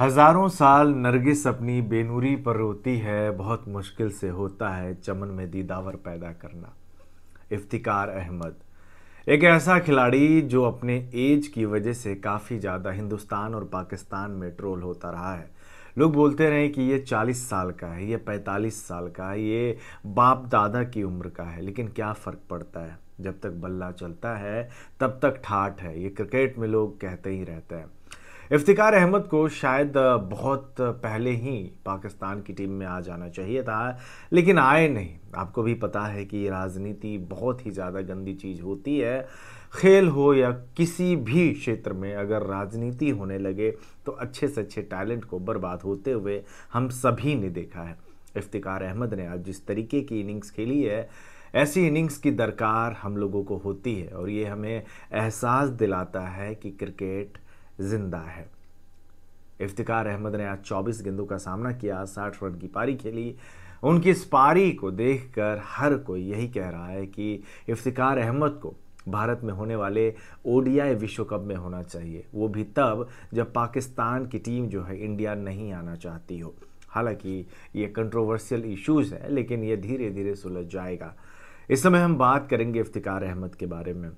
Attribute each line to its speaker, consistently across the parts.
Speaker 1: हजारों साल नरगिस अपनी बेनूरी पर रोती है बहुत मुश्किल से होता है चमन में दीदावर पैदा करना इफ्तिकार अहमद एक ऐसा खिलाड़ी जो अपने एज की वजह से काफ़ी ज़्यादा हिंदुस्तान और पाकिस्तान में ट्रोल होता रहा है लोग बोलते रहे कि ये 40 साल का है ये 45 साल का है ये बाप दादा की उम्र का है लेकिन क्या फ़र्क पड़ता है जब तक बल्ला चलता है तब तक ठाठ है ये क्रिकेट में लोग कहते ही रहते हैं इफ्तिकार अहमद को शायद बहुत पहले ही पाकिस्तान की टीम में आ जाना चाहिए था लेकिन आए नहीं आपको भी पता है कि राजनीति बहुत ही ज़्यादा गंदी चीज़ होती है खेल हो या किसी भी क्षेत्र में अगर राजनीति होने लगे तो अच्छे से अच्छे टैलेंट को बर्बाद होते हुए हम सभी ने देखा है इफ्तिकार अहमद ने आज जिस तरीके की इनिंग्स खेली है ऐसी इनिंग्स की दरकार हम लोगों को होती है और ये हमें एहसास दिलाता है कि क्रिकेट जिंदा है इफ्तिकार अहमद ने आज 24 गेंदों का सामना किया साठ रन की पारी खेली उनकी इस पारी को देखकर हर कोई यही कह रहा है कि इफ्तिकार अहमद को भारत में होने वाले ओडीआई विश्व कप में होना चाहिए वो भी तब जब पाकिस्तान की टीम जो है इंडिया नहीं आना चाहती हो हालांकि ये कंट्रोवर्शियल इश्यूज़ है लेकिन ये धीरे धीरे सुलझ जाएगा इस समय हम बात करेंगे इफ्तिकार अहमद के बारे में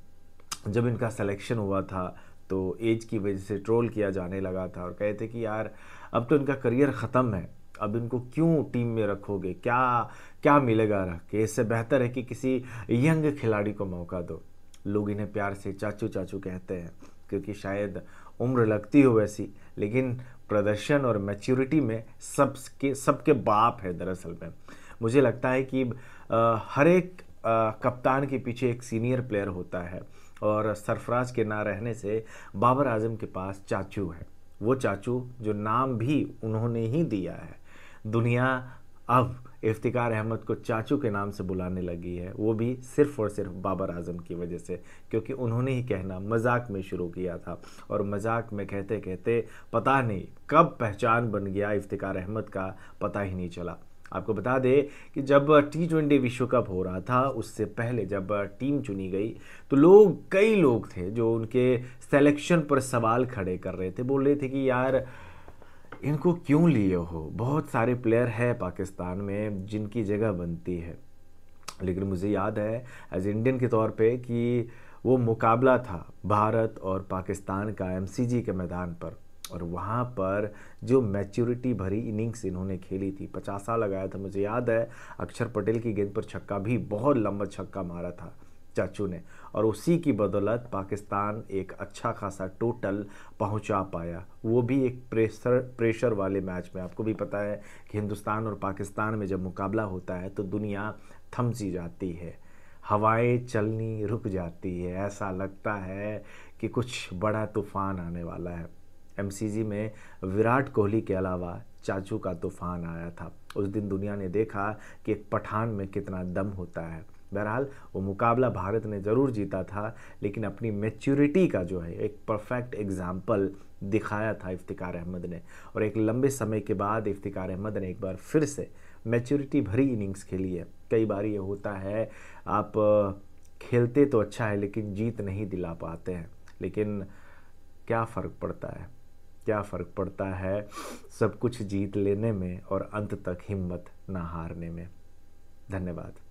Speaker 1: जब इनका सिलेक्शन हुआ था तो एज की वजह से ट्रोल किया जाने लगा था और कहे थे कि यार अब तो इनका करियर ख़त्म है अब इनको क्यों टीम में रखोगे क्या क्या मिलेगा रख के इससे बेहतर है कि किसी यंग खिलाड़ी को मौका दो लोग इन्हें प्यार से चाचू चाचू कहते हैं क्योंकि शायद उम्र लगती हो वैसी लेकिन प्रदर्शन और मैच्योरिटी में सब के सबके बाप है दरअसल में मुझे लगता है कि हर एक कप्तान के पीछे एक सीनियर प्लेयर होता है और सरफराज के ना रहने से बाबर आजम के पास चाचू है वो चाचू जो नाम भी उन्होंने ही दिया है दुनिया अब इफ्तिकार अहमद को चाचू के नाम से बुलाने लगी है वो भी सिर्फ और सिर्फ बाबर आजम की वजह से क्योंकि उन्होंने ही कहना मजाक में शुरू किया था और मजाक में कहते कहते पता नहीं कब पहचान बन गया इफ्तिकार अहमद का पता ही नहीं चला आपको बता दें कि जब टी ट्वेंटी विश्व कप हो रहा था उससे पहले जब टीम चुनी गई तो लोग कई लोग थे जो उनके सेलेक्शन पर सवाल खड़े कर रहे थे बोल रहे थे कि यार इनको क्यों लिए हो बहुत सारे प्लेयर हैं पाकिस्तान में जिनकी जगह बनती है लेकिन मुझे याद है एज इंडियन के तौर पे कि वो मुकाबला था भारत और पाकिस्तान का एमसीजी के मैदान पर और वहाँ पर जो मैच्योरिटी भरी इनिंग्स इन्होंने खेली थी पचासा लगाया था मुझे याद है अक्षर पटेल की गेंद पर छक्का भी बहुत लंबा छक्का मारा था चाचू ने और उसी की बदौलत पाकिस्तान एक अच्छा खासा टोटल पहुंचा पाया वो भी एक प्रेशर प्रेशर वाले मैच में आपको भी पता है कि हिंदुस्तान और पाकिस्तान में जब मुकाबला होता है तो दुनिया थम सी जाती है हवाएं चलनी रुक जाती है ऐसा लगता है कि कुछ बड़ा तूफान आने वाला है एमसीजी में विराट कोहली के अलावा चाचू का तूफान आया था उस दिन दुनिया ने देखा कि एक पठान में कितना दम होता है बहरहाल वो मुकाबला भारत ने ज़रूर जीता था लेकिन अपनी मेच्योरिटी का जो है एक परफेक्ट एग्ज़ाम्पल दिखाया था इफ्तिकार अहमद ने और एक लंबे समय के बाद इफ्तिकार अहमद ने एक बार फिर से मेच्योरिटी भरी इनिंग्स खेली है कई बार ये होता है आप खेलते तो अच्छा है लेकिन जीत नहीं दिला पाते हैं लेकिन क्या फ़र्क पड़ता है क्या फ़र्क पड़ता है सब कुछ जीत लेने में और अंत तक हिम्मत ना हारने में धन्यवाद